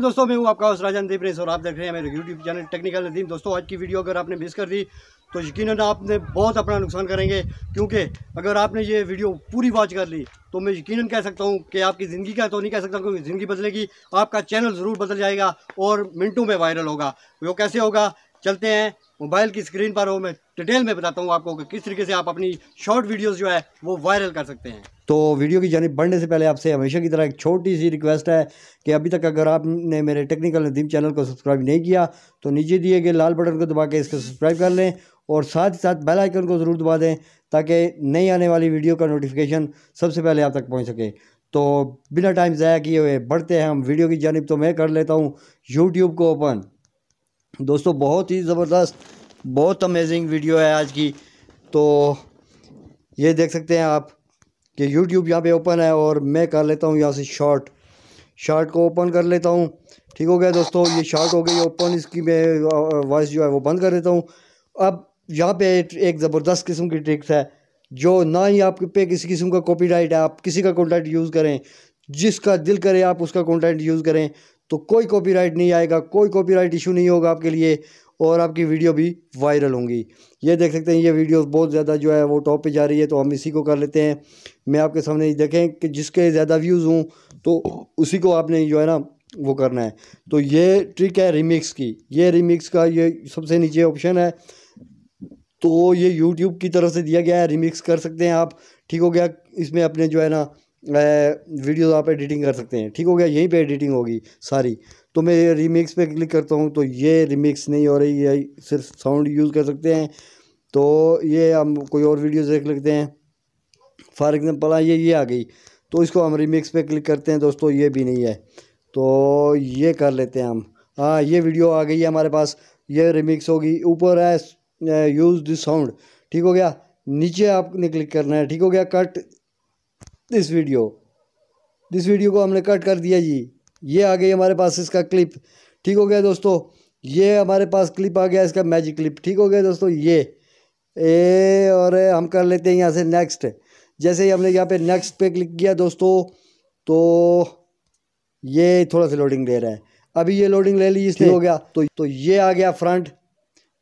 तो दोस्तों मैं हूँ आपका उस राजन दीपनेस और आप देख रहे हैं मेरे यूट्यूब चैनल टेक्निकल नदीम दोस्तों आज की वीडियो अगर आपने मिस कर दी तो यकीन आपने बहुत अपना नुकसान करेंगे क्योंकि अगर आपने ये वीडियो पूरी वॉच कर ली तो मैं यकीन कह सकता हूँ कि आपकी ज़िंदगी का तो नहीं कह सकता क्योंकि ज़िंदगी बदलेगी आपका चैनल ज़रूर बदल जाएगा और मिनटों में वायरल होगा वो तो कैसे होगा चलते हैं मोबाइल की स्क्रीन पर हो मैं डिटेल में बताता हूँ आपको कि किस तरीके से आप अपनी शॉर्ट वीडियोस जो है वो वायरल कर सकते हैं तो वीडियो की जानब बढ़ने से पहले आपसे हमेशा की तरह एक छोटी सी रिक्वेस्ट है कि अभी तक अगर आपने मेरे टेक्निकल नदीम चैनल को सब्सक्राइब नहीं किया तो नीचे दिए गए लाल बटन को दबा के इसको सब्सक्राइब कर लें और साथ ही साथ बेल आइकन को ज़रूर दबा दें ताकि नई आने वाली वीडियो का नोटिफिकेशन सबसे पहले आप तक पहुँच सके तो बिना टाइम ज़ाया किए हुए बढ़ते हैं हम वीडियो की जानब तो मैं कर लेता हूँ यूट्यूब को ओपन दोस्तों बहुत ही ज़बरदस्त बहुत अमेजिंग वीडियो है आज की तो ये देख सकते हैं आप कि यूट्यूब यहाँ पे ओपन है और मैं कर लेता हूँ यहाँ से शॉर्ट शॉर्ट को ओपन कर लेता हूँ ठीक हो गया दोस्तों ये शॉर्ट हो गई ओपन इसकी मैं वॉइस जो है वो बंद कर देता हूँ अब यहाँ पे एक ज़बरदस्त किस्म की ट्रिक्स है जो ना ही आपके पे किसी किस्म का कॉपीराइट है आप किसी का कॉन्टेंट यूज़ करें जिसका दिल करे आप उसका कॉन्टेंट यूज़ करें तो कोई कॉपीराइट नहीं आएगा कोई कॉपीराइट इशू नहीं होगा आपके लिए और आपकी वीडियो भी वायरल होंगी ये देख सकते हैं ये वीडियो बहुत ज़्यादा जो है वो टॉप पे जा रही है तो हम इसी को कर लेते हैं मैं आपके सामने देखें कि जिसके ज़्यादा व्यूज़ हों तो उसी को आपने जो है ना वो करना है तो ये ट्रिक है रिमिक्स की ये रिमिक्स का ये सबसे नीचे ऑप्शन है तो ये यूट्यूब की तरफ से दिया गया है रिमिक्स कर सकते हैं आप ठीक हो गया इसमें अपने जो है ना वीडियो आप एडिटिंग कर सकते हैं ठीक हो गया यहीं पे एडिटिंग होगी सारी तो मैं रीमिक्स पे क्लिक करता हूँ तो ये रीमिक्स नहीं हो रही है सिर्फ साउंड यूज़ कर सकते हैं तो ये हम कोई और वीडियो देख लेते हैं फॉर एग्ज़ाम्पल हाँ, ये ये आ गई तो इसको हम रीमिक्स पे क्लिक करते हैं दोस्तों ये भी नहीं है तो ये कर लेते हैं हम हाँ ये वीडियो आ गई है हमारे पास ये रिमिक्स होगी ऊपर है यूज़ दिस साउंड ठीक हो गया नीचे आपने क्लिक करना है ठीक हो गया cut this video this video को हमने कट कर दिया जी ये आ गई हमारे पास इसका क्लिप ठीक हो गया दोस्तों ये हमारे पास क्लिप आ गया इसका मैजिक क्लिप ठीक हो गया दोस्तों ये ए और हम कर लेते हैं यहाँ से नेक्स्ट जैसे ही हमने यहाँ पे नेक्स्ट पे क्लिक किया दोस्तों तो ये थोड़ा सा लोडिंग दे रहा है अभी ये लोडिंग ले ली इसलिए हो गया तो तो ये आ गया फ्रंट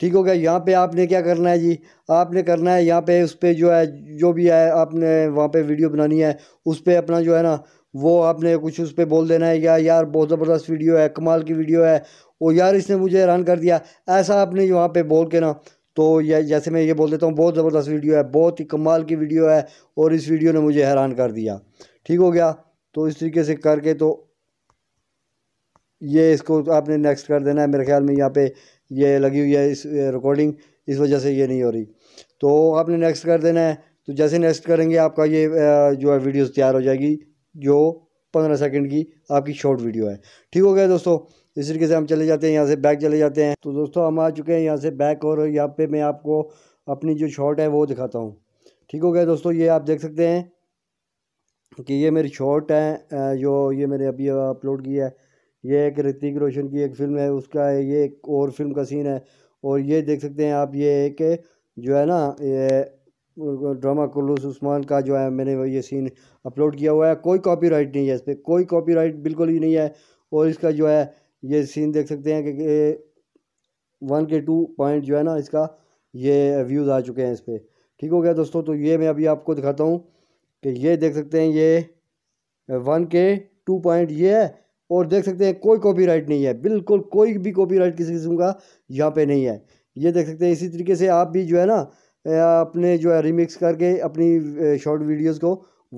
ठीक हो गया यहाँ पे आपने क्या करना है जी आपने करना है यहाँ पे उस पर जो है जो भी है आपने वहाँ पे वीडियो बनानी है उस पर अपना जो है ना वो आपने कुछ उस पर बोल देना है या यार बहुत ज़बरदस्त वीडियो है कमाल की वीडियो है वो यार इसने मुझे हैरान कर दिया ऐसा आपने वहाँ पर बोल के ना तो या जैसे मैं ये बोल देता हूँ बहुत ज़बरदस्त वीडियो है बहुत ही कमाल की वीडियो है और इस वीडियो ने मुझे हैरान कर दिया ठीक हो गया तो इस तरीके से करके तो ये इसको आपने नेक्स्ट कर देना है मेरे ख्याल में यहाँ पे ये लगी हुई है इस रिकॉर्डिंग इस वजह से ये नहीं हो रही तो आपने नेक्स्ट कर देना है तो जैसे नेक्स्ट करेंगे आपका ये जो है वीडियोस तैयार हो जाएगी जो पंद्रह सेकंड की आपकी शॉर्ट वीडियो है ठीक हो गया दोस्तों इस तरीके से हम चले जाते हैं यहाँ से बैक चले जाते हैं तो दोस्तों हम आ चुके हैं यहाँ से बैक और यहाँ पर मैं आपको अपनी जो शॉर्ट है वो दिखाता हूँ ठीक हो गया दोस्तों ये आप देख सकते हैं कि ये मेरी शॉर्ट है जो ये मैंने अभी अपलोड की है ये एक ऋतिक रोशन की एक फ़िल्म है उसका ये एक और फिल्म का सीन है और ये देख सकते हैं आप ये एक जो है ना ये ड्रामा कुलूस उस्मान का जो है मैंने ये सीन अपलोड किया हुआ है कोई कॉपीराइट नहीं है इस पर कोई कॉपीराइट बिल्कुल ही नहीं है और इसका जो है ये सीन देख सकते हैं कि वन के टू पॉइंट जो है ना इसका ये व्यूज़ आ चुके हैं इस पर ठीक हो गया दोस्तों तो ये मैं अभी आपको दिखाता हूँ कि ये देख सकते हैं ये वन के टू पॉइंट ये है और देख सकते हैं कोई कॉपीराइट नहीं है बिल्कुल कोई भी कॉपीराइट किसी किस्म का यहाँ पे नहीं है ये देख सकते हैं इसी तरीके से आप भी जो है ना अपने जो है रिमिक्स करके अपनी शॉर्ट वीडियोस को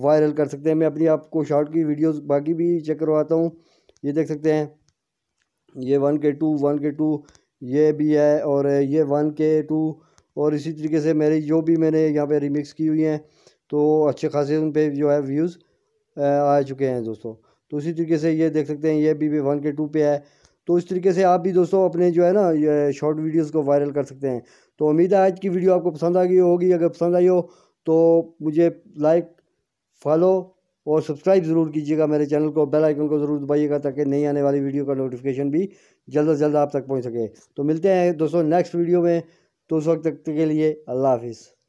वायरल कर सकते हैं मैं अपनी आपको शॉर्ट की वीडियोस बाकी भी चेक करवाता हूँ ये देख सकते हैं ये वन के टू वन के टू ये भी है और ये वन के टू और इसी तरीके से मेरी जो भी मैंने यहाँ पे रिमिक्स की हुई हैं तो अच्छे खासे उन पर जो है व्यूज़ आ चुके हैं दोस्तों तो उसी तरीके से ये देख सकते हैं ये भी वन के टू पे है तो इस तरीके से आप भी दोस्तों अपने जो है ना ये शॉर्ट वीडियोस को वायरल कर सकते हैं तो उम्मीद है आज की वीडियो आपको पसंद आ गई होगी अगर पसंद आई हो तो मुझे लाइक फॉलो और सब्सक्राइब ज़रूर कीजिएगा मेरे चैनल को बेल आइकन को ज़रूर दबाइएगा ताकि नई आने वाली वीडियो का नोटिफिकेशन भी जल्द अज जल्द आप तक पहुँच सके तो मिलते हैं दोस्तों नेक्स्ट वीडियो में तो उस वक्त तक के लिए अल्लाह हाफिज़